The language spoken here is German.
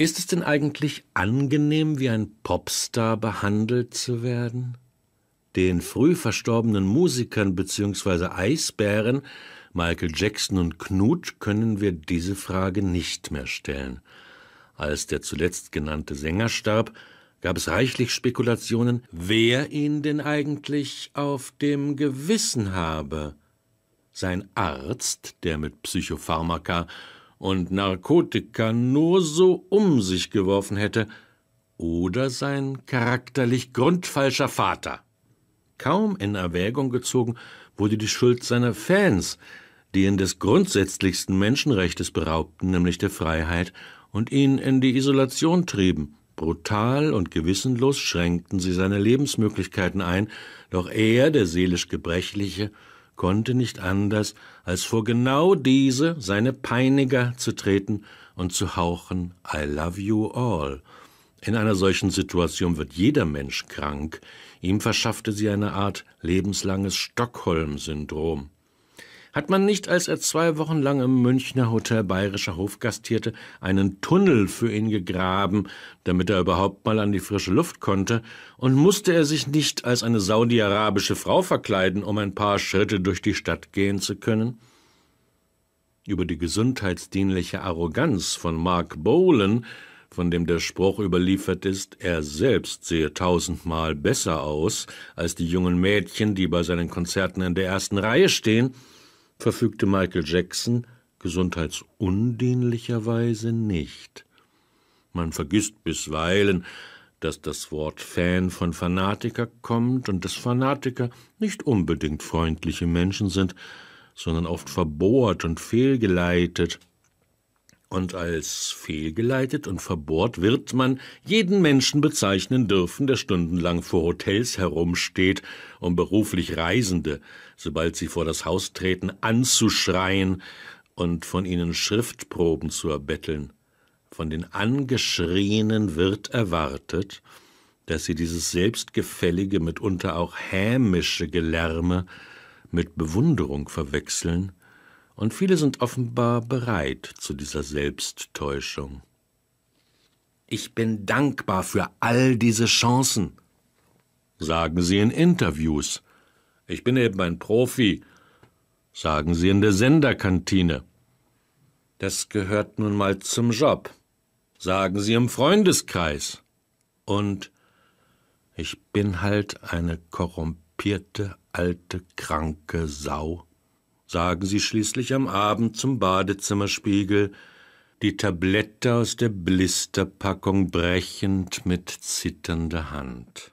Ist es denn eigentlich angenehm, wie ein Popstar behandelt zu werden? Den früh verstorbenen Musikern bzw. Eisbären Michael Jackson und Knut können wir diese Frage nicht mehr stellen. Als der zuletzt genannte Sänger starb, gab es reichlich Spekulationen, wer ihn denn eigentlich auf dem Gewissen habe. Sein Arzt, der mit Psychopharmaka und Narkotika nur so um sich geworfen hätte, oder sein charakterlich grundfalscher Vater. Kaum in Erwägung gezogen wurde die Schuld seiner Fans, die ihn des grundsätzlichsten Menschenrechts beraubten, nämlich der Freiheit, und ihn in die Isolation trieben. Brutal und gewissenlos schränkten sie seine Lebensmöglichkeiten ein, doch er, der seelisch Gebrechliche, konnte nicht anders, als vor genau diese, seine Peiniger, zu treten und zu hauchen I love you all. In einer solchen Situation wird jeder Mensch krank. Ihm verschaffte sie eine Art lebenslanges Stockholm-Syndrom. Hat man nicht, als er zwei Wochen lang im Münchner Hotel Bayerischer Hof gastierte, einen Tunnel für ihn gegraben, damit er überhaupt mal an die frische Luft konnte, und musste er sich nicht als eine saudi-arabische Frau verkleiden, um ein paar Schritte durch die Stadt gehen zu können? Über die gesundheitsdienliche Arroganz von Mark Bolan, von dem der Spruch überliefert ist, er selbst sehe tausendmal besser aus als die jungen Mädchen, die bei seinen Konzerten in der ersten Reihe stehen, verfügte Michael Jackson gesundheitsundienlicherweise nicht. Man vergisst bisweilen, dass das Wort Fan von Fanatiker kommt und dass Fanatiker nicht unbedingt freundliche Menschen sind, sondern oft verbohrt und fehlgeleitet, und als fehlgeleitet und verbohrt wird man jeden Menschen bezeichnen dürfen, der stundenlang vor Hotels herumsteht, um beruflich Reisende, sobald sie vor das Haus treten, anzuschreien und von ihnen Schriftproben zu erbetteln. Von den Angeschrienen wird erwartet, dass sie dieses selbstgefällige, mitunter auch hämische Gelärme mit Bewunderung verwechseln und viele sind offenbar bereit zu dieser Selbsttäuschung. Ich bin dankbar für all diese Chancen, sagen Sie in Interviews. Ich bin eben ein Profi, sagen Sie in der Senderkantine. Das gehört nun mal zum Job, sagen Sie im Freundeskreis. Und ich bin halt eine korrumpierte, alte, kranke Sau sagen sie schließlich am Abend zum Badezimmerspiegel, die Tablette aus der Blisterpackung brechend mit zitternder Hand.